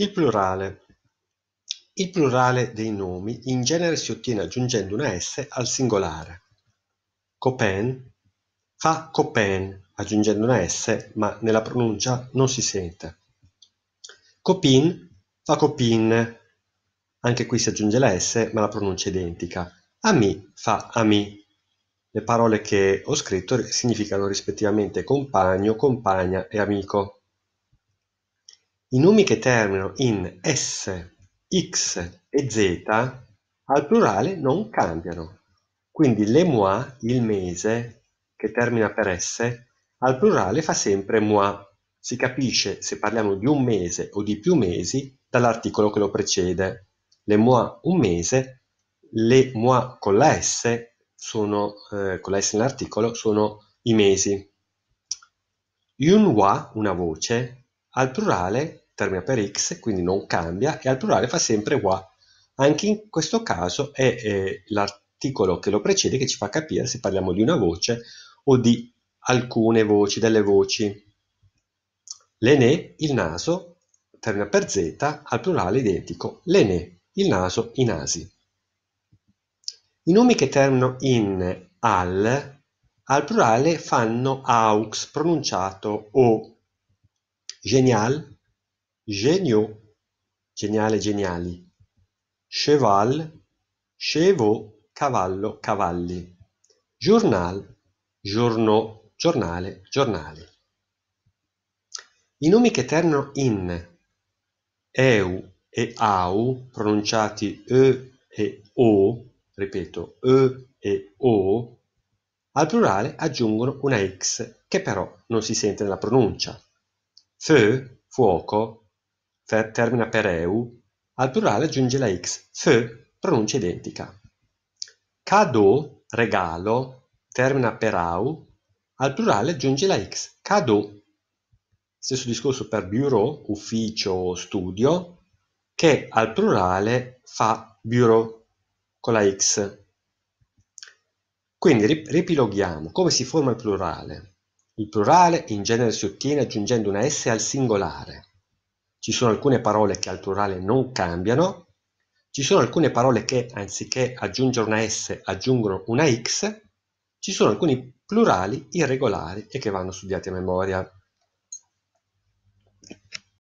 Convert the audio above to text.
Il plurale Il plurale dei nomi in genere si ottiene aggiungendo una "s" al singolare. Copen fa Copen aggiungendo una "s", ma nella pronuncia non si sente. Copin fa Copin, anche qui si aggiunge la "s", ma la pronuncia è identica. Ami fa Ami. Le parole che ho scritto significano rispettivamente compagno, compagna e amico. I nomi che terminano in "-s", "-x" e "z" al plurale non cambiano, quindi le "mois", il mese, che termina per "-s", al plurale fa sempre "mois", si capisce se parliamo di un mese o di più mesi dall'articolo che lo precede. Le "mois", un mese, le "mois" con la "s", sono, eh, con la "s" nell'articolo, sono i mesi. Une voix, una voce, al plurale termina per x, quindi non cambia, e al plurale fa sempre wa. Anche in questo caso è eh, l'articolo che lo precede che ci fa capire se parliamo di una voce o di alcune voci, delle voci. L'ene, il naso, termina per z, al plurale identico. L'ene, il naso, i nasi. I nomi che terminano in al, al plurale fanno aux, pronunciato o Genial, géniaux, geniale, geniali. Cheval, chevaux, cavallo, cavalli. Journal, giorno, giornale, giornali. I nomi che terminano in eu e au, pronunciati e e o, ripeto, e e o, al plurale aggiungono una x che però non si sente nella pronuncia. Fe, fuoco, Fe termina per eu, al plurale aggiunge la x, Fe, pronuncia identica. Cado, regalo, termina per au, al plurale aggiunge la x, cado. Stesso discorso per bureau, ufficio, studio, che al plurale fa bureau con la x. Quindi ripiloghiamo come si forma il plurale. Il plurale in genere si ottiene aggiungendo una "s" al singolare. Ci sono alcune parole che al plurale non cambiano, ci sono alcune parole che anziché aggiungere una "s" aggiungono una "x", ci sono alcuni plurali irregolari e che vanno studiati a memoria.